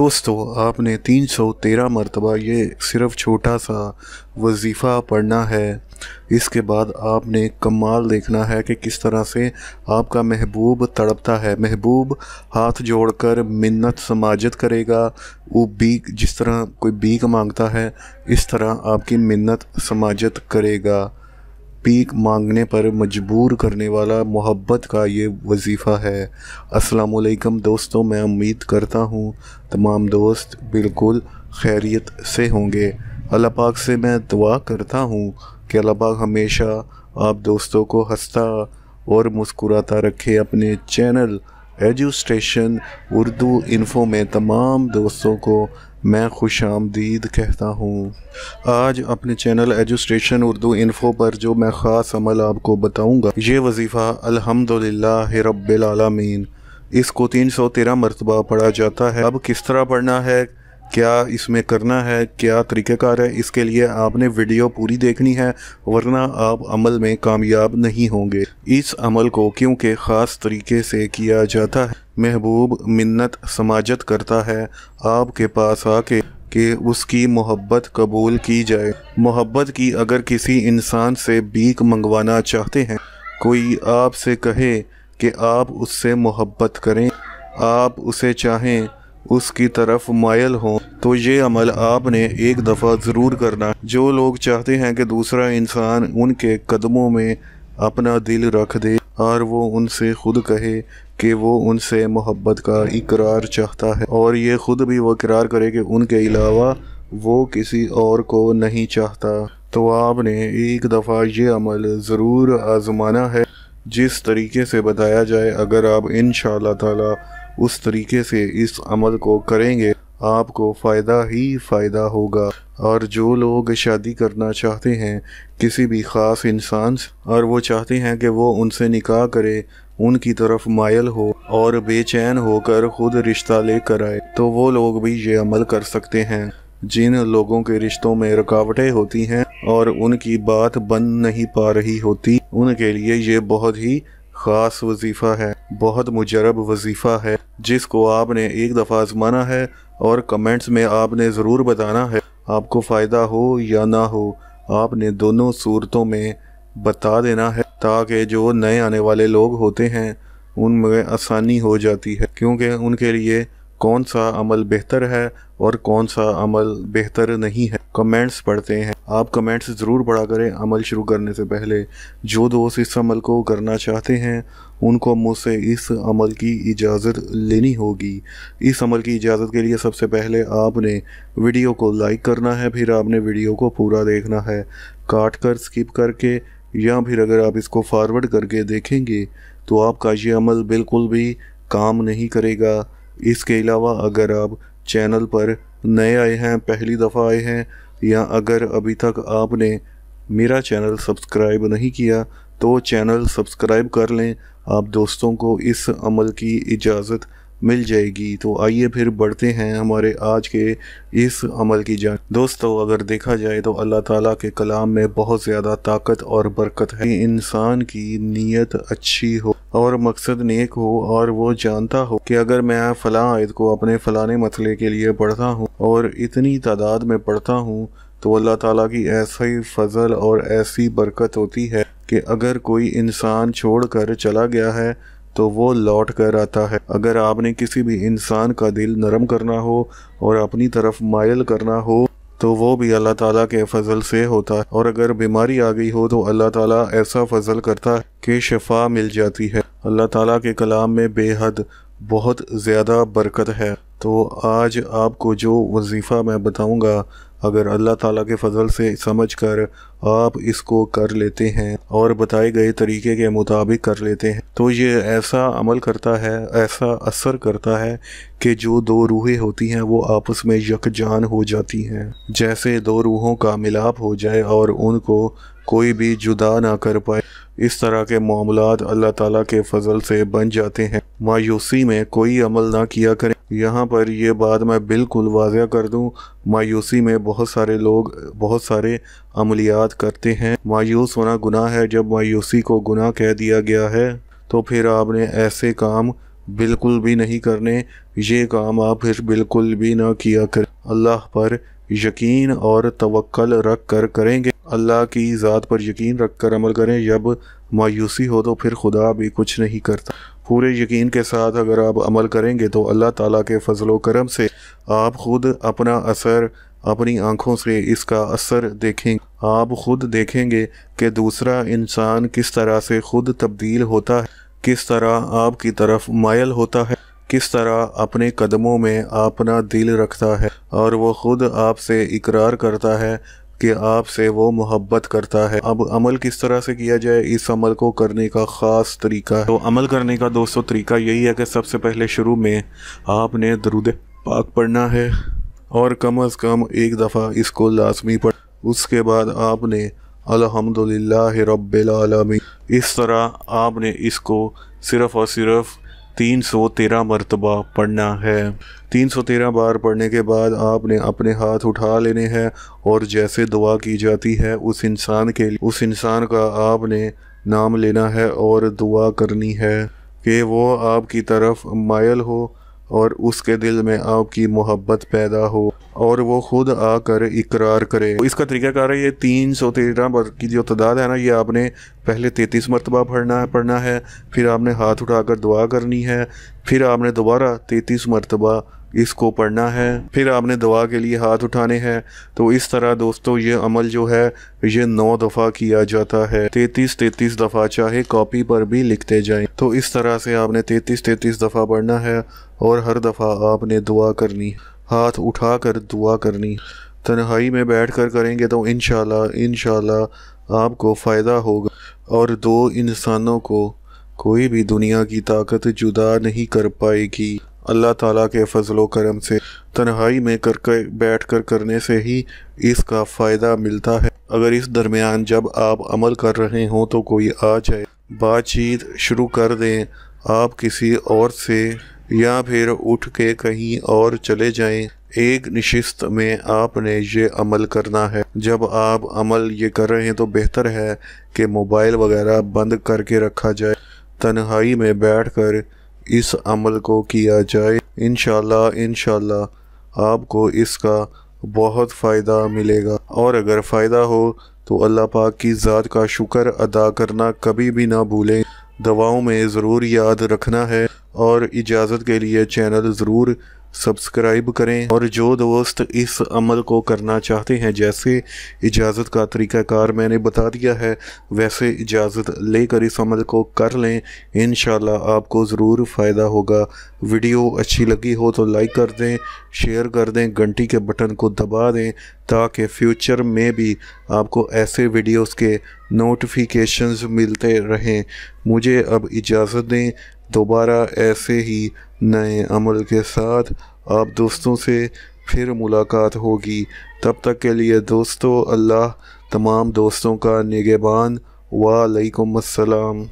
दोस्तों आपने 313 मरतबा ये सिर्फ छोटा सा वजीफ़ा पढ़ना है इसके बाद आपने कमाल देखना है कि किस तरह से आपका महबूब तड़पता है महबूब हाथ जोड़कर मिन्नत समाजत करेगा वो बीक जिस तरह कोई बीक मांगता है इस तरह आपकी मिन्नत समाजत करेगा पीक मांगने पर मजबूर करने वाला मोहब्बत का ये वजीफ़ा है वालेकुम दोस्तों मैं उम्मीद करता हूँ तमाम दोस्त बिल्कुल खैरियत से होंगे अल्लाह पाक से मैं दुआ करता हूँ कि अल्लाह पाक हमेशा आप दोस्तों को हंसता और मुस्कुराता रखे अपने चैनल एजुस्टेशन उर्दू इन्फो में तमाम दोस्तों को मैं खुश आमदीद कहता हूँ आज अपने चैनल एजुस्टेशन उर्दू इन्फो पर जो मैं ख़ास अमल आपको बताऊँगा ये वजीफ़ा अलहमदिल्ला रबालमीन इसको तीन सौ तेरह मरतबा पढ़ा जाता है अब किस तरह पढ़ना है क्या इसमें करना है क्या तरीक़ाकार है इसके लिए आपने वीडियो पूरी देखनी है वरना आप अमल में कामयाब नहीं होंगे इस अमल को क्योंकि ख़ास तरीके से किया जाता है महबूब मिन्नत समाजत करता है आपके पास आके कि उसकी मोहब्बत कबूल की जाए मोहब्बत की अगर किसी इंसान से बीक मंगवाना चाहते हैं कोई आपसे कहे कि आप उससे मोहब्बत करें आप उसे चाहें उसकी तरफ मायल हो तो ये अमल आपने एक दफ़ा ज़रूर करना जो लोग चाहते हैं कि दूसरा इंसान उनके कदमों में अपना दिल रख दे और वो उनसे खुद कहे कि वो उनसे मोहब्बत का इकरार चाहता है और ये ख़ुद भी वो करार करे कि उनके अलावा वो किसी और को नहीं चाहता तो आपने एक दफ़ा ये अमल ज़रूर आजमाना है जिस तरीके से बताया जाए अगर आप इन ताला उस तरीके से इस अमल को करेंगे आपको फ़ायदा ही फ़ायदा होगा और जो लोग शादी करना चाहते हैं किसी भी ख़ास इंसान और वो चाहते हैं कि वो उनसे निकाह करे उनकी तरफ मायल हो और बेचैन होकर खुद रिश्ता लेकर आए तो वो लोग भी ये अमल कर सकते हैं जिन लोगों के रिश्तों में रुकावटें होती हैं और उनकी बात बन नहीं पा रही होती उनके लिए ये बहुत ही ख़ास वजीफ़ा है बहुत मुजरब वजीफ़ा है जिसको आपने एक दफ़ा आजमाना है और कमेंट्स में आपने ज़रूर बताना है आपको फ़ायदा हो या ना हो आपने दोनों सूरतों में बता देना है ताकि जो नए आने वाले लोग होते हैं उनमें आसानी हो जाती है क्योंकि उनके लिए कौन सा अमल बेहतर है और कौन सा अमल बेहतर नहीं है कमेंट्स पढ़ते हैं आप कमेंट्स ज़रूर पढ़ा करें अमल शुरू करने से पहले जो दोस्त इस अमल को करना चाहते हैं उनको मुझसे इस अमल की इजाज़त लेनी होगी इस अमल की इजाज़त के लिए सबसे पहले आपने वीडियो को लाइक करना है फिर आपने वीडियो को पूरा देखना है काट कर स्किप करके या फिर अगर आप इसको फॉरवर्ड करके देखेंगे तो आपका ये अमल बिल्कुल भी काम नहीं करेगा इसके अलावा अगर आप चैनल पर नए आए हैं पहली दफ़ा आए हैं या अगर अभी तक आपने मेरा चैनल सब्सक्राइब नहीं किया तो चैनल सब्सक्राइब कर लें आप दोस्तों को इस अमल की इजाज़त मिल जाएगी तो आइए फिर बढ़ते हैं हमारे आज के इस अमल की जान दोस्तों अगर देखा जाए तो अल्लाह ताला के कलाम में बहुत ज़्यादा ताकत और बरकत है इंसान की नीयत अच्छी हो और मकसद नेक हो और वो जानता हो कि अगर मैं फ़लाँ आयद को अपने फ़लाने मसले के लिए पढ़ता हूँ और इतनी तादाद में पढ़ता हूँ तो अल्लाह ताला की ऐसा ही फजल और ऐसी बरकत होती है कि अगर कोई इंसान छोड़कर चला गया है तो वो लौट कर आता है अगर आपने किसी भी इंसान का दिल नरम करना हो और अपनी तरफ मायल करना हो तो वो भी अल्लाह ताला के फजल से होता है और अगर बीमारी आ गई हो तो अल्लाह ताला ऐसा फजल करता है कि शफा मिल जाती है अल्लाह ताला के कलाम में बेहद बहुत ज़्यादा बरकत है तो आज आपको जो वजीफ़ा मैं बताऊँगा अगर अल्लाह ताला के फजल से समझ कर आप इसको कर लेते हैं और बताए गए तरीके के मुताबिक कर लेते हैं तो ये ऐसा अमल करता है ऐसा असर करता है कि जो दो रूहें होती हैं वो आपस में यकजान हो जाती हैं जैसे दो रूहों का मिलाप हो जाए और उनको कोई भी जुदा ना कर पाए इस तरह के मामला अल्लाह ताला के फजल से बन जाते हैं मायूसी में कोई अमल ना किया करें यहाँ पर ये बात मैं बिल्कुल वाजह कर दूँ मायूसी में बहुत सारे लोग बहुत सारे अमलियात करते हैं मायूस होना गुनाह है जब मायूसी को गुनाह कह दिया गया है तो फिर आपने ऐसे काम बिल्कुल भी नहीं करने ये काम आप फिर बिल्कुल भी ना किया कर अल्लाह पर यकीन और तवक्ल रख कर करेंगे अल्लाह की ज़ात पर यकीन रख कर अमल करें जब मायूसी हो तो फिर खुदा भी कुछ नहीं करता पूरे यकीन के साथ अगर आप अमल करेंगे तो अल्लाह ताला के फजलो करम से आप खुद अपना असर अपनी आँखों से इसका असर देखें आप खुद देखेंगे कि दूसरा इंसान किस तरह से खुद तब्दील होता है किस तरह आपकी तरफ मायल होता है किस तरह अपने कदमों में अपना दिल रखता है और वो ख़ुद आपसे इकरार करता है कि आपसे वो मोहब्बत करता है अब अमल किस तरह से किया जाए इस अमल को करने का ख़ास तरीका है तो अमल करने का दोस्तों तरीका यही है कि सबसे पहले शुरू में आपने दरुद पाक पढ़ना है और कम अज़ कम एक दफ़ा इसको लाजमी पढ़ उसके बाद आपने अलहमदिल्ला रबालमी इस तरह आपने इसको सिर्फ़ और सिर्फ़ तीन सौ तेरह मरतबा पढ़ना है 313 बार पढ़ने के बाद आपने अपने हाथ उठा लेने हैं और जैसे दुआ की जाती है उस इंसान के उस इंसान का आपने नाम लेना है और दुआ करनी है कि वो आपकी तरफ मायल हो और उसके दिल में आपकी मोहब्बत पैदा हो और वो खुद आकर इकरार करे इसका तरीका रहा है ये तीन सौ तेरह की जो तादाद है ना ये आपने पहले तैतीस मरतबा पढ़ना है पढ़ना है फिर आपने हाथ उठाकर दुआ करनी है फिर आपने दोबारा तैतीस मरतबा इसको पढ़ना है फिर आपने दुआ के लिए हाथ उठाने हैं तो इस तरह दोस्तों ये अमल जो है ये नौ दफ़ा किया जाता है तैतीस तैतीस दफ़ा चाहे कॉपी पर भी लिखते जाएं तो इस तरह से आपने तैतीस तैतीस दफ़ा पढ़ना है और हर दफ़ा आपने दुआ करनी हाथ उठा कर दुआ करनी तन्हाई में बैठ कर करेंगे तो इन शाला आपको फ़ायदा होगा और दो इंसानों को कोई भी दुनिया की ताकत जुदा नहीं कर पाएगी अल्लाह ताला के फजलो करम से तन्हाई में करके बैठ कर करने से ही इसका फ़ायदा मिलता है अगर इस दरमियान जब आप अमल कर रहे हों तो कोई आ जाए बातचीत शुरू कर दें आप किसी और से या फिर उठ के कहीं और चले जाएं एक निश्त में आपने ये अमल करना है जब आप अमल ये कर रहे हैं तो बेहतर है कि मोबाइल वगैरह बंद करके रखा जाए तन्हाई में बैठ कर इस अमल को किया जाए इन इनशाला आपको इसका बहुत फ़ायदा मिलेगा और अगर फ़ायदा हो तो अल्लाह पाक की ज़ात का शुक्र अदा करना कभी भी ना भूलें दवाओं में ज़रूर याद रखना है और इजाज़त के लिए चैनल ज़रूर सब्सक्राइब करें और जो दोस्त इस अमल को करना चाहते हैं जैसे इजाज़त का तरीक़ाकार मैंने बता दिया है वैसे इजाज़त लेकर इस अमल को कर लें इन आपको ज़रूर फ़ायदा होगा वीडियो अच्छी लगी हो तो लाइक कर दें शेयर कर दें घंटी के बटन को दबा दें ताकि फ्यूचर में भी आपको ऐसे वीडियोस के नोटिफिकेशंस मिलते रहें मुझे अब इजाज़त दें दोबारा ऐसे ही नए अमल के साथ आप दोस्तों से फिर मुलाकात होगी तब तक के लिए दोस्तों अल्लाह तमाम दोस्तों का निगेबान वालेकुम अस्सलाम